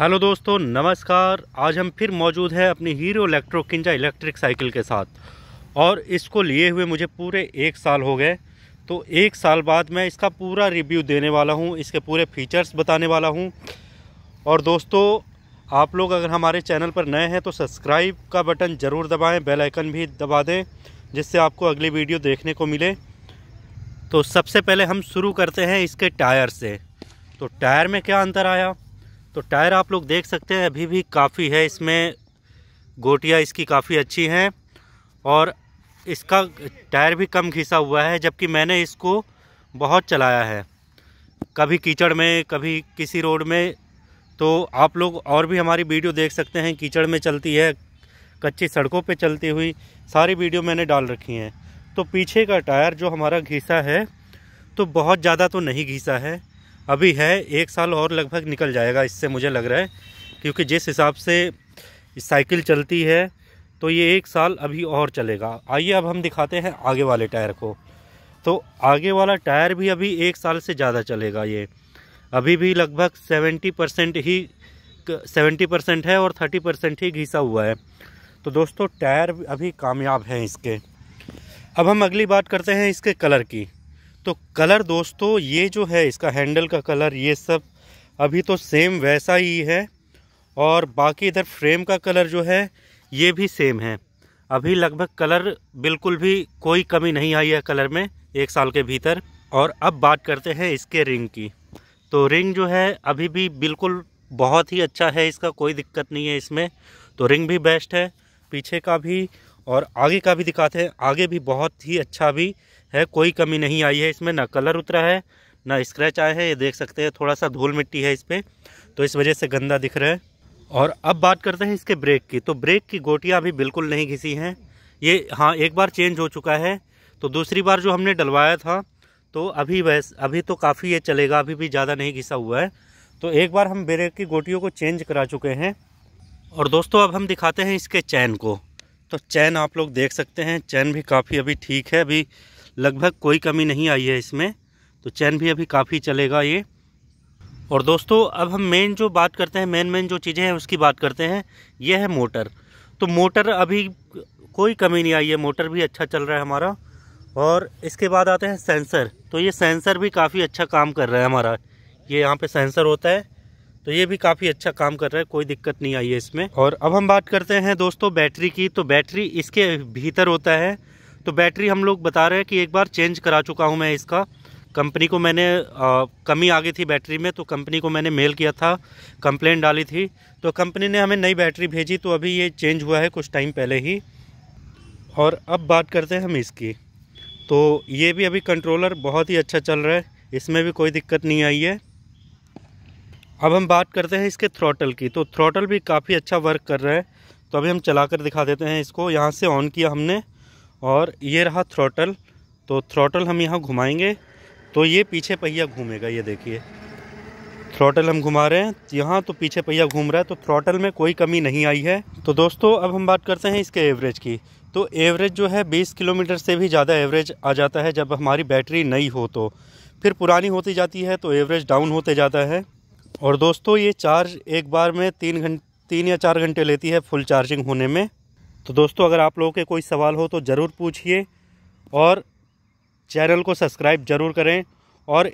hello दोस्तों नमस्कार आज हम फिर मौजूद हैं अपनी Hero Lectro Kinza electric cycle के साथ और इसको लिए हुए मुझे पूरे एक साल हो गए तो एक साल बाद मैं इसका पूरा रिव्यू देने वाला हूं इसके पूरे फीचर्स बताने वाला हूं और दोस्तों आप लोग अगर हमारे चैनल पर नए हैं तो सब्सक्राइब का बटन ज़रूर दबाएँ बेलाइकन भी दबा दें जिससे आपको अगली वीडियो देखने को मिले तो सबसे पहले हम शुरू करते हैं इसके टायर से तो टायर में क्या अंतर आया तो टायर आप लोग देख सकते हैं अभी भी काफ़ी है इसमें गोटियाँ इसकी काफ़ी अच्छी हैं और इसका टायर भी कम घिसा हुआ है जबकि मैंने इसको बहुत चलाया है कभी कीचड़ में कभी किसी रोड में तो आप लोग और भी हमारी वीडियो देख सकते हैं कीचड़ में चलती है कच्ची सड़कों पे चलती हुई सारी वीडियो मैंने डाल रखी हैं तो पीछे का टायर जो हमारा घिसा है तो बहुत ज़्यादा तो नहीं घिसा है अभी है एक साल और लगभग निकल जाएगा इससे मुझे लग रहा है क्योंकि जिस हिसाब से साइकिल चलती है तो ये एक साल अभी और चलेगा आइए अब हम दिखाते हैं आगे वाले टायर को तो आगे वाला टायर भी अभी एक साल से ज़्यादा चलेगा ये अभी भी लगभग सेवेंटी परसेंट ही सेवेंटी परसेंट है और थर्टी परसेंट ही घिसा हुआ है तो दोस्तों टायर अभी कामयाब हैं इसके अब हम अगली बात करते हैं इसके कलर की तो कलर दोस्तों ये जो है इसका हैंडल का कलर ये सब अभी तो सेम वैसा ही है और बाकी इधर फ्रेम का कलर जो है ये भी सेम है अभी लगभग कलर बिल्कुल भी कोई कमी नहीं आई है कलर में एक साल के भीतर और अब बात करते हैं इसके रिंग की तो रिंग जो है अभी भी बिल्कुल बहुत ही अच्छा है इसका कोई दिक्कत नहीं है इसमें तो रिंग भी बेस्ट है पीछे का भी और आगे का भी दिखाते हैं आगे भी बहुत ही अच्छा भी है कोई कमी नहीं आई है इसमें ना कलर उतरा है ना स्क्रैच आए हैं ये देख सकते हैं थोड़ा सा धूल मिट्टी है इस पर तो इस वजह से गंदा दिख रहा है और अब बात करते हैं इसके ब्रेक की तो ब्रेक की गोटियाँ अभी बिल्कुल नहीं घिसी हैं ये हाँ एक बार चेंज हो चुका है तो दूसरी बार जो हमने डलवाया था तो अभी वैस अभी तो काफ़ी ये चलेगा अभी भी ज़्यादा नहीं घिसा हुआ है तो एक बार हम ब्रेक की गोटियों को चेंज करा चुके हैं और दोस्तों अब हम दिखाते हैं इसके चैन को तो चैन आप लोग देख सकते हैं चैन भी काफ़ी अभी ठीक है अभी लगभग कोई कमी नहीं आई है इसमें तो चैन भी अभी काफ़ी चलेगा ये और दोस्तों अब हम मेन जो बात करते हैं मेन मेन जो चीज़ें हैं उसकी बात करते हैं ये है मोटर तो मोटर अभी कोई कमी नहीं आई है मोटर भी अच्छा चल रहा है हमारा और इसके बाद आते हैं सेंसर तो ये सेंसर भी काफ़ी अच्छा काम कर रहा है हमारा ये यहाँ पे सेंसर होता है तो ये भी काफ़ी अच्छा काम कर रहा है कोई दिक्कत नहीं आई है इसमें और अब हम बात करते हैं दोस्तों बैटरी की तो बैटरी इसके भीतर होता है तो बैटरी हम लोग बता रहे हैं कि एक बार चेंज करा चुका हूँ मैं इसका कंपनी को मैंने आ, कमी आ गई थी बैटरी में तो कंपनी को मैंने मेल किया था कंप्लेंट डाली थी तो कंपनी ने हमें नई बैटरी भेजी तो अभी ये चेंज हुआ है कुछ टाइम पहले ही और अब बात करते हैं हम इसकी तो ये भी अभी कंट्रोलर बहुत ही अच्छा चल रहा है इसमें भी कोई दिक्कत नहीं आई है अब हम बात करते हैं इसके थ्रॉटल की तो थ्रोटल भी काफ़ी अच्छा वर्क कर रहा है तो अभी हम चला कर दिखा देते हैं इसको यहाँ से ऑन किया हमने और ये रहा थ्रोटल तो थ्रोटल हम यहाँ घुमाएंगे तो ये पीछे पहिया घूमेगा ये देखिए थ्रोटल हम घुमा रहे हैं यहाँ तो पीछे पहिया घूम रहा है तो थ्रोटल में कोई कमी नहीं आई है तो दोस्तों अब हम बात करते हैं इसके एवरेज की तो एवरेज जो है बीस किलोमीटर से भी ज़्यादा एवरेज आ जाता है जब हमारी बैटरी नई हो तो फिर पुरानी होती जाती है तो एवरेज डाउन होते जाता है और दोस्तों ये चार्ज एक बार में तीन घंटे तीन या चार घंटे लेती है फुल चार्जिंग होने में तो दोस्तों अगर आप लोगों के कोई सवाल हो तो ज़रूर पूछिए और चैनल को सब्सक्राइब ज़रूर करें और